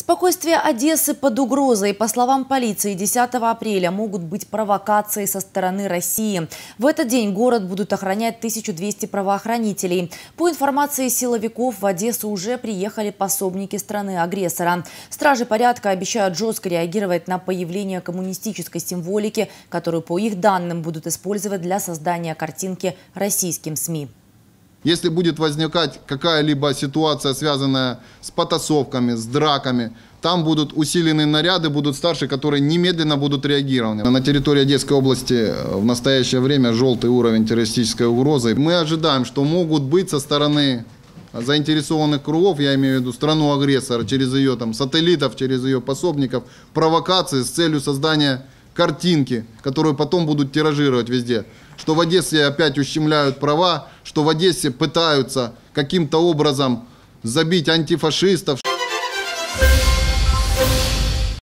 Спокойствие Одессы под угрозой. По словам полиции, 10 апреля могут быть провокации со стороны России. В этот день город будут охранять 1200 правоохранителей. По информации силовиков, в Одессу уже приехали пособники страны-агрессора. Стражи порядка обещают жестко реагировать на появление коммунистической символики, которую, по их данным, будут использовать для создания картинки российским СМИ. Если будет возникать какая-либо ситуация, связанная с потасовками, с драками, там будут усиленные наряды, будут старшие, которые немедленно будут реагированы. На территории Одесской области э, в настоящее время желтый уровень террористической угрозы. Мы ожидаем, что могут быть со стороны заинтересованных кругов, я имею в виду страну агрессора, через ее там, сателлитов, через ее пособников, провокации с целью создания картинки, которые потом будут тиражировать везде. Что в Одессе опять ущемляют права, что в Одессе пытаются каким-то образом забить антифашистов.